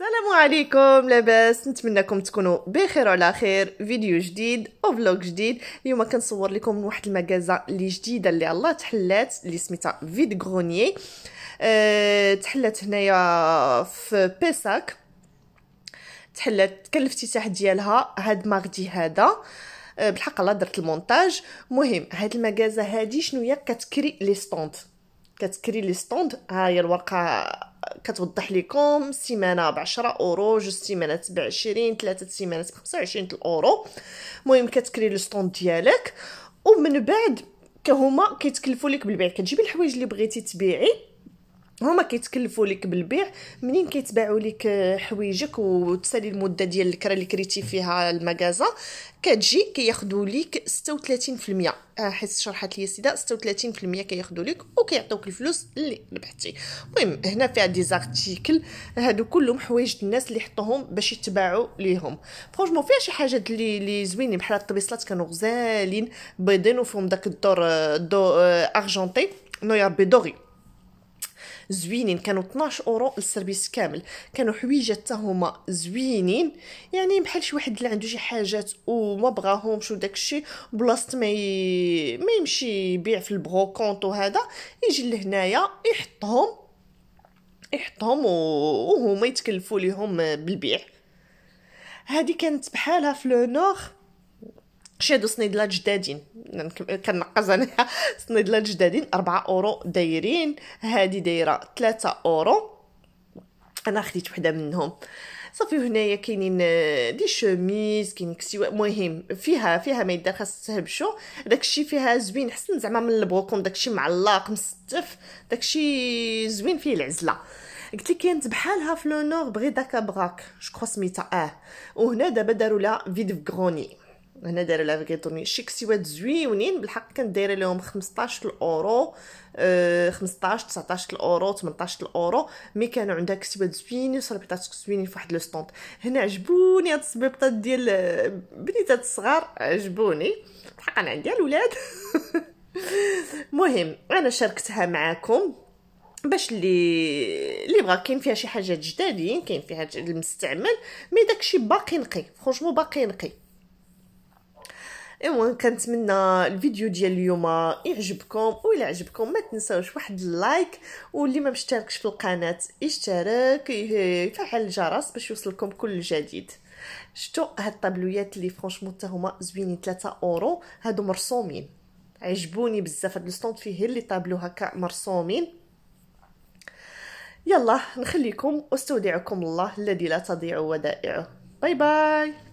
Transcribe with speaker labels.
Speaker 1: السلام عليكم لاباس نتمنىكم تكونوا بخير وعلى خير فيديو جديد وفلوج جديد اليوم كنصور لكم واحد المغازه اللي جديده اللي الله تحلات اللي سميتها فيد غونيي أه تحلات هنايا في بيساك تحلات كان الافتتاح ديالها هاد ماغدي هذا أه بالحق الله درت المونتاج مهم هاد المغازه هادي شنو هي كتكري لي ستوند كتكري لي ستوند ها هي الورقه كتوضح لكم سيمانه ب 10 اورو جوج سيمانات ب 20 ثلاثه سيمانات ب 25 اورو المهم كتكري لي ستوند ديالك ومن بعد كهما كيتكلفوا لك بالبيع كتجيبي الحوايج اللي بغيتي تبيعي هما كيتكلفوا لك بالبيع منين كيتباعوا لك حويجك وتسالي المده ديال الكره اللي كريتي فيها المكازا كتجي كياخذوا لك 36% آه، حيت شرحت لي السيده 36% كياخذوا لك وكيعطيوك الفلوس اللي ربحتي المهم هنا فيها دي زارتيكل هادو كلهم حوايج الناس اللي حطوهم باش يتباعوا ليهم فرونشمون فيها شي حاجات اللي لي زوينين بحال الطبيصلات كانوا غزالين بيضين وفيهم داك الدور دو ارجنتي نو يا ربي زوينين كانوا 12 اورو السيرفيس كامل كانوا حويجات حتى هما زوينين يعني بحال شي واحد اللي عنده شي حاجات وما بغاهمش وداكشي بلاصه ما ي... ما يمشي يبيع في البروكونط وهذا يجي لهنايا يحطهم يحطهم وهما يتكلفوا ليهم بالبيع هذه كانت بحالها في لو نور شادو هادو صنيدله جدادين نعم، كنقز انا صنيدله جدادين 4 اورو دايرين هادي دايره 3 اورو انا خديت وحده منهم صافي هنايا كاينين آه، دي شوميز كاين كسيوا مهم فيها فيها ما يدار خاص تهبشو داكشي فيها زوين حسن زعما من البوكون داكشي معلق مستف داكشي زوين فيه العزله قلت لي كانت بحالها في لونور بغي داكا براك جو كرو سميتها اه وهنا دابا داروا لها فيد غروني هنا دايره لها كيطوني شي كسيوات زويونين بالحق كانت دايره لهم 15 الاورو 15 آه، 19 الاورو 18 الاورو مي كانوا عندها كسيوات زوينين وصربطات زوينين فواحد لو ستونت هنا عجبوني هاد الصبيبطات ديال آه، بنيتات الصغار عجبوني بالحق انا عندي الولاد مهم انا شاركتها معاكم باش اللي اللي بغا كاين فيها شي حاجات جدادين كاين فيها المستعمل مي داكشي باقي نقي فرونشمون باقي نقي ايوا كنتمنى الفيديو ديال اليوم يعجبكم الا عجبكم ما تنساوش واحد اللايك واللي ما مشتركش في القناه يشترك يفعل الجرس باش يوصلكم كل جديد شتو هاد الطابلويات اللي فرانشمون حتى هما زوينين 3 اورو هادو مرسومين عجبوني بزاف هاد الستوند فيه اللي طابلو هكا مرسومين يلا نخليكم واستودعكم الله الذي لا تضيع ودائعه باي باي